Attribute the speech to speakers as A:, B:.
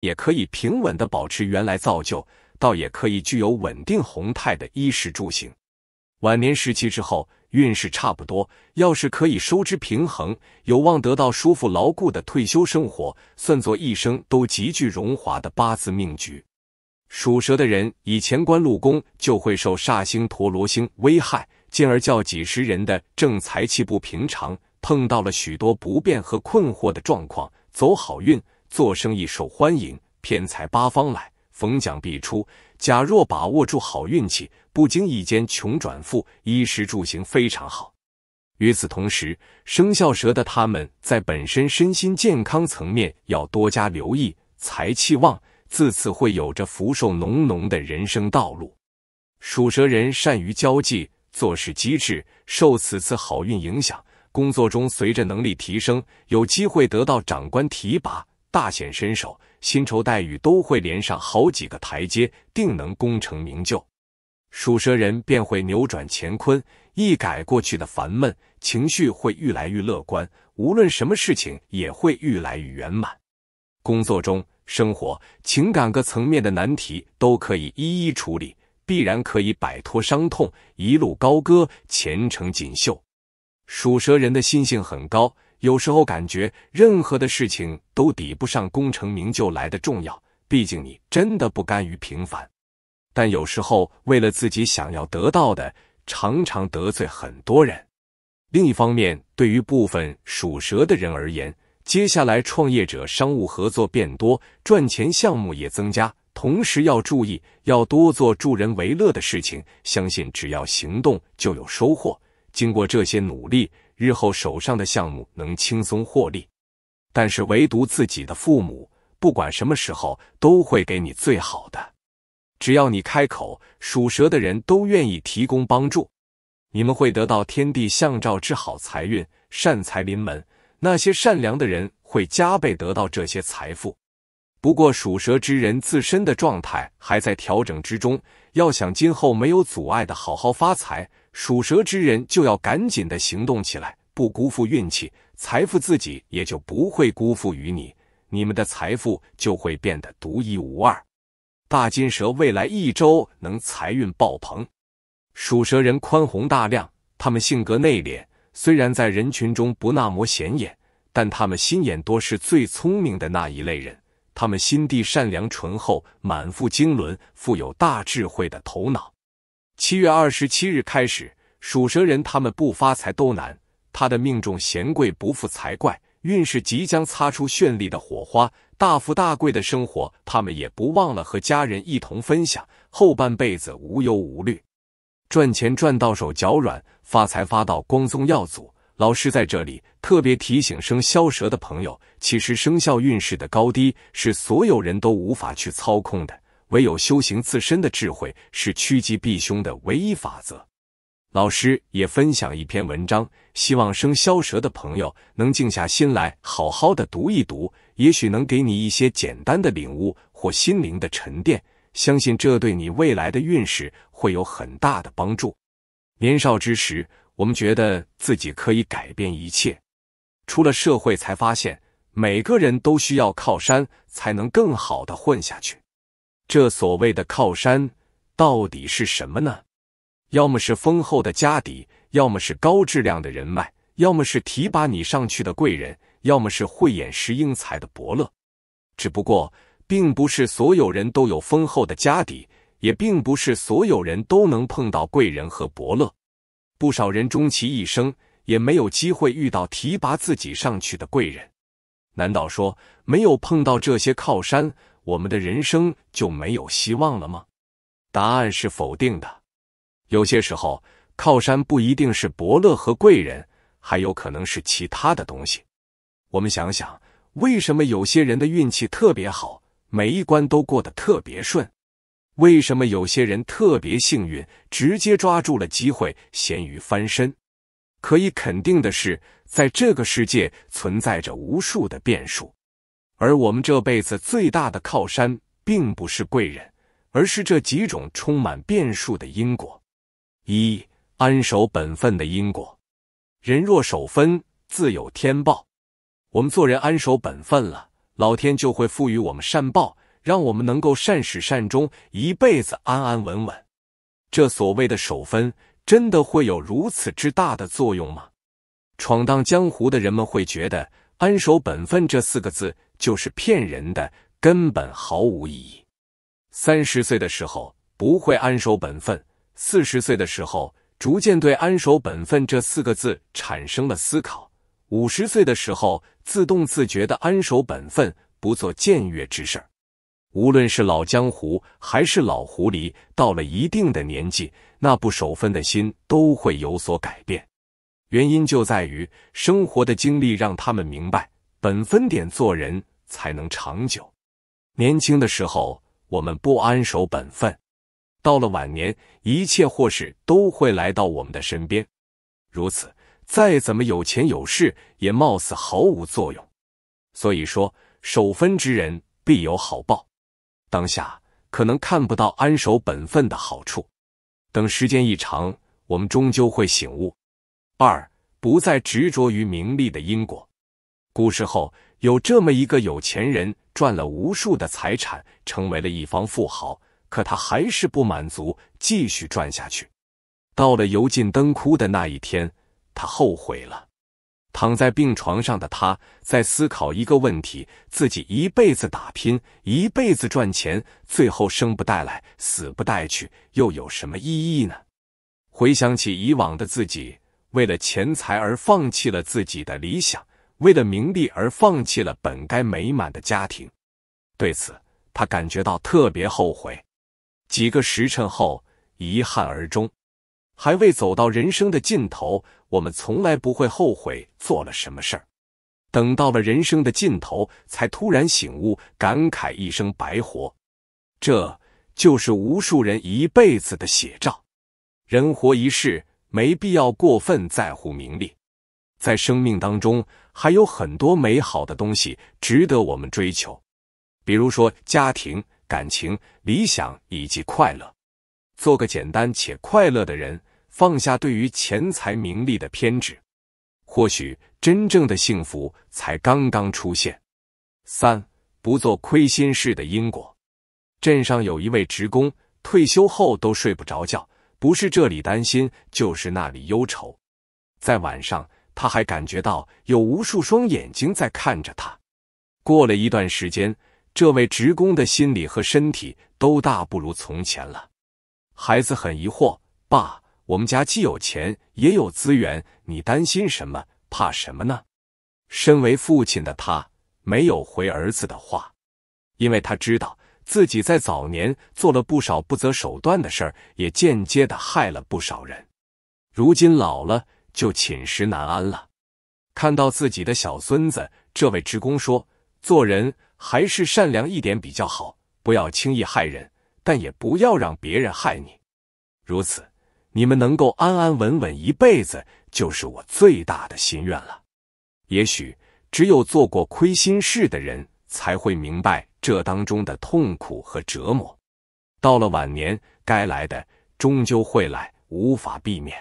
A: 也可以平稳地保持原来造就，倒也可以具有稳定宏泰的衣食住行。晚年时期之后，运势差不多，要是可以收支平衡，有望得到舒服牢固的退休生活，算作一生都极具荣华的八字命局。属蛇的人以前官禄宫就会受煞星陀罗星危害，进而叫几十人的正财气不平常，碰到了许多不便和困惑的状况，走好运。做生意受欢迎，偏财八方来，逢奖必出。假若把握住好运气，不经意间穷转富，衣食住行非常好。与此同时，生肖蛇的他们在本身身心健康层面要多加留意，财气旺，自此会有着福寿浓浓的人生道路。属蛇人善于交际，做事机智，受此次好运影响，工作中随着能力提升，有机会得到长官提拔。大显身手，薪酬待遇都会连上好几个台阶，定能功成名就。属蛇人便会扭转乾坤，一改过去的烦闷，情绪会愈来愈乐观，无论什么事情也会愈来愈圆满。工作中、生活、情感各层面的难题都可以一一处理，必然可以摆脱伤痛，一路高歌，前程锦绣。属蛇人的心性很高。有时候感觉任何的事情都抵不上功成名就来的重要，毕竟你真的不甘于平凡。但有时候为了自己想要得到的，常常得罪很多人。另一方面，对于部分属蛇的人而言，接下来创业者、商务合作变多，赚钱项目也增加。同时要注意，要多做助人为乐的事情。相信只要行动就有收获。经过这些努力。日后手上的项目能轻松获利，但是唯独自己的父母，不管什么时候都会给你最好的。只要你开口，属蛇的人都愿意提供帮助。你们会得到天地相照之好财运，善财临门。那些善良的人会加倍得到这些财富。不过属蛇之人自身的状态还在调整之中，要想今后没有阻碍的好好发财。属蛇之人就要赶紧的行动起来，不辜负运气，财富自己也就不会辜负于你，你们的财富就会变得独一无二。大金蛇未来一周能财运爆棚。属蛇人宽宏大量，他们性格内敛，虽然在人群中不那么显眼，但他们心眼多，是最聪明的那一类人。他们心地善良、醇厚，满腹经纶，富有大智慧的头脑。七月二十七日开始，属蛇人他们不发财都难，他的命中嫌贵不富才怪，运势即将擦出绚丽的火花，大富大贵的生活，他们也不忘了和家人一同分享，后半辈子无忧无虑，赚钱赚到手脚软，发财发到光宗耀祖。老师在这里特别提醒生肖蛇的朋友，其实生肖运势的高低是所有人都无法去操控的。唯有修行自身的智慧是趋吉避凶的唯一法则。老师也分享一篇文章，希望生肖蛇的朋友能静下心来好好的读一读，也许能给你一些简单的领悟或心灵的沉淀。相信这对你未来的运势会有很大的帮助。年少之时，我们觉得自己可以改变一切，出了社会才发现，每个人都需要靠山才能更好的混下去。这所谓的靠山到底是什么呢？要么是丰厚的家底，要么是高质量的人脉，要么是提拔你上去的贵人，要么是慧眼识英才的伯乐。只不过，并不是所有人都有丰厚的家底，也并不是所有人都能碰到贵人和伯乐。不少人终其一生也没有机会遇到提拔自己上去的贵人。难道说没有碰到这些靠山？我们的人生就没有希望了吗？答案是否定的。有些时候，靠山不一定是伯乐和贵人，还有可能是其他的东西。我们想想，为什么有些人的运气特别好，每一关都过得特别顺？为什么有些人特别幸运，直接抓住了机会，咸鱼翻身？可以肯定的是，在这个世界存在着无数的变数。而我们这辈子最大的靠山，并不是贵人，而是这几种充满变数的因果。一安守本分的因果，人若守分，自有天报。我们做人安守本分了，老天就会赋予我们善报，让我们能够善始善终，一辈子安安稳稳。这所谓的守分，真的会有如此之大的作用吗？闯荡江湖的人们会觉得“安守本分”这四个字。就是骗人的，根本毫无意义。三十岁的时候不会安守本分，四十岁的时候逐渐对“安守本分”这四个字产生了思考。五十岁的时候，自动自觉的安守本分，不做僭越之事。无论是老江湖还是老狐狸，到了一定的年纪，那不守分的心都会有所改变。原因就在于生活的经历让他们明白，本分点做人。才能长久。年轻的时候，我们不安守本分，到了晚年，一切祸事都会来到我们的身边。如此，再怎么有钱有势，也貌似毫无作用。所以说，守分之人必有好报。当下可能看不到安守本分的好处，等时间一长，我们终究会醒悟。二，不再执着于名利的因果。古时候。有这么一个有钱人，赚了无数的财产，成为了一方富豪，可他还是不满足，继续赚下去。到了油尽灯枯的那一天，他后悔了。躺在病床上的他，在思考一个问题：自己一辈子打拼，一辈子赚钱，最后生不带来，死不带去，又有什么意义呢？回想起以往的自己，为了钱财而放弃了自己的理想。为了名利而放弃了本该美满的家庭，对此他感觉到特别后悔。几个时辰后，遗憾而终。还未走到人生的尽头，我们从来不会后悔做了什么事儿。等到了人生的尽头，才突然醒悟，感慨一生白活。这就是无数人一辈子的写照。人活一世，没必要过分在乎名利。在生命当中还有很多美好的东西值得我们追求，比如说家庭、感情、理想以及快乐。做个简单且快乐的人，放下对于钱财名利的偏执，或许真正的幸福才刚刚出现。三不做亏心事的因果。镇上有一位职工，退休后都睡不着觉，不是这里担心，就是那里忧愁，在晚上。他还感觉到有无数双眼睛在看着他。过了一段时间，这位职工的心理和身体都大不如从前了。孩子很疑惑：“爸，我们家既有钱也有资源，你担心什么？怕什么呢？”身为父亲的他没有回儿子的话，因为他知道自己在早年做了不少不择手段的事儿，也间接的害了不少人。如今老了。就寝食难安了。看到自己的小孙子，这位职工说：“做人还是善良一点比较好，不要轻易害人，但也不要让别人害你。如此，你们能够安安稳稳一辈子，就是我最大的心愿了。也许只有做过亏心事的人，才会明白这当中的痛苦和折磨。到了晚年，该来的终究会来，无法避免。”